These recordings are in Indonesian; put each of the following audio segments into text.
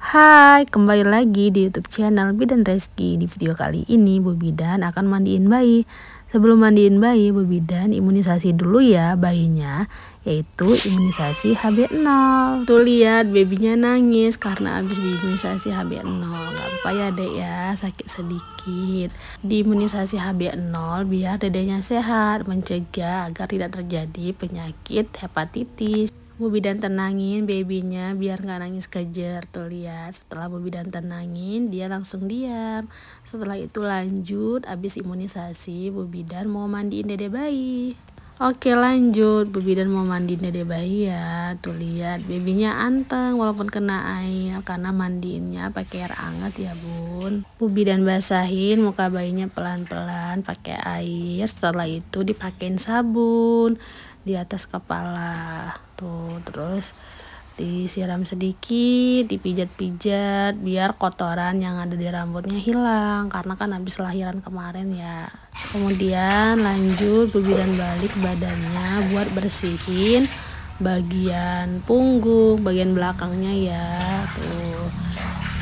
Hai, kembali lagi di YouTube channel Bidan Reski. Di video kali ini, Bu Bidan akan mandiin bayi. Sebelum mandiin bayi, Bu Bidan imunisasi dulu ya bayinya, yaitu imunisasi HB0. Tuh lihat, babynya nangis karena habis diimunisasi HB0. Gak apa ya, Dek ya, sakit sedikit. Diimunisasi HB0 biar dedenya sehat, mencegah agar tidak terjadi penyakit hepatitis. Bubi dan tenangin babynya biar nggak nangis kejer tuh lihat setelah Bubi dan tenangin dia langsung diam setelah itu lanjut abis imunisasi Bubi dan mau mandiin dede bayi Oke lanjut, Bubi dan mau mandiin dede bayi ya Tuh lihat, babynya anteng walaupun kena air Karena mandiinnya pakai air hangat ya bun Bubi dan basahin muka bayinya pelan-pelan pakai air Setelah itu dipakein sabun di atas kepala tuh terus disiram sedikit dipijat-pijat biar kotoran yang ada di rambutnya hilang karena kan habis lahiran kemarin ya kemudian lanjut berbidan balik badannya buat bersihin bagian punggung bagian belakangnya ya tuh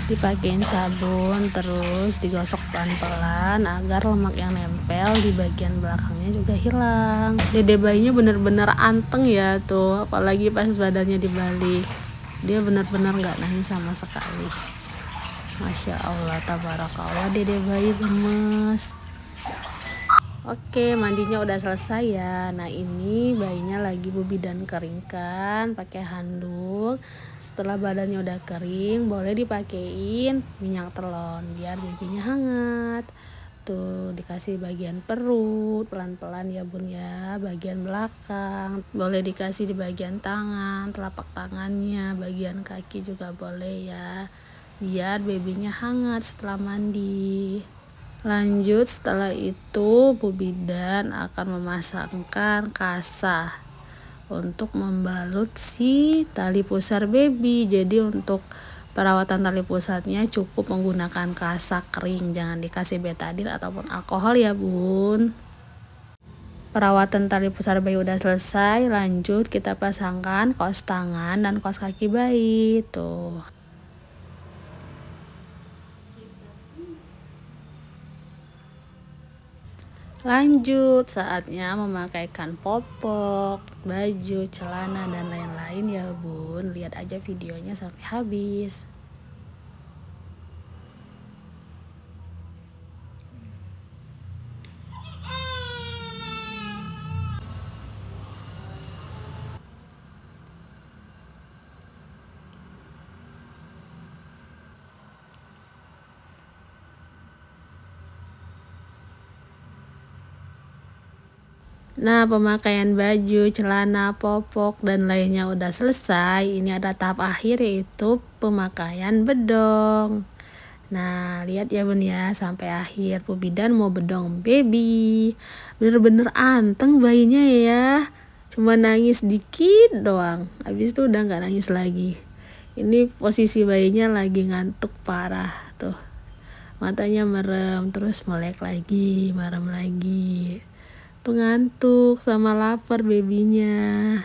dipakein sabun terus digosok pelan-pelan agar lemak yang nempel di bagian belakangnya juga hilang dede bayinya bener-bener anteng ya tuh apalagi pas badannya dibalik dia bener-bener gak nangis sama sekali Masya Allah tabarakallah dede bayi gemes Oke, mandinya udah selesai ya. Nah, ini bayinya lagi bubi dan keringkan pakai handuk. Setelah badannya udah kering, boleh dipakein minyak telon biar bibinya hangat. Tuh, dikasih bagian perut, pelan-pelan ya, Bun ya, bagian belakang. Boleh dikasih di bagian tangan, telapak tangannya, bagian kaki juga boleh ya. Biar babynya hangat setelah mandi. Lanjut setelah itu Bu Bidan akan memasangkan kasa untuk membalut si tali pusar baby. Jadi untuk perawatan tali pusatnya cukup menggunakan kasa kering, jangan dikasih betadin ataupun alkohol ya, Bun. Perawatan tali pusar bayi udah selesai, lanjut kita pasangkan kaos tangan dan kaos kaki bayi. Tuh. Lanjut, saatnya memakaikan popok, baju, celana, dan lain-lain ya bun. Lihat aja videonya sampai habis. Nah, pemakaian baju, celana, popok, dan lainnya udah selesai. Ini ada tahap akhir yaitu pemakaian bedong. Nah, lihat ya bun ya, sampai akhir Pubidan mau bedong baby. Bener-bener anteng bayinya ya. Cuma nangis dikit doang. Habis itu udah gak nangis lagi. Ini posisi bayinya lagi ngantuk parah tuh. Matanya merem, terus melek lagi, merem lagi pengantuk sama lapar babynya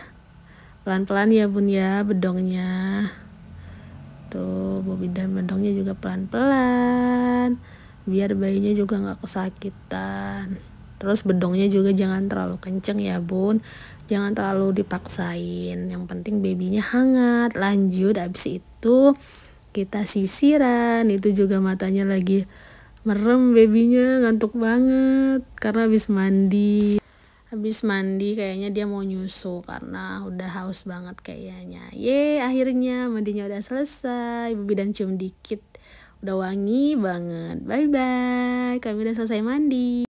pelan-pelan ya bun ya bedongnya tuh bobi dan bedongnya juga pelan-pelan biar bayinya juga nggak kesakitan terus bedongnya juga jangan terlalu kenceng ya bun jangan terlalu dipaksain yang penting babynya hangat lanjut abis itu kita sisiran itu juga matanya lagi merem babynya ngantuk banget karena habis mandi habis mandi kayaknya dia mau nyusu karena udah haus banget kayaknya ye akhirnya mandinya udah selesai bibi dan cium dikit udah wangi banget bye bye kami udah selesai mandi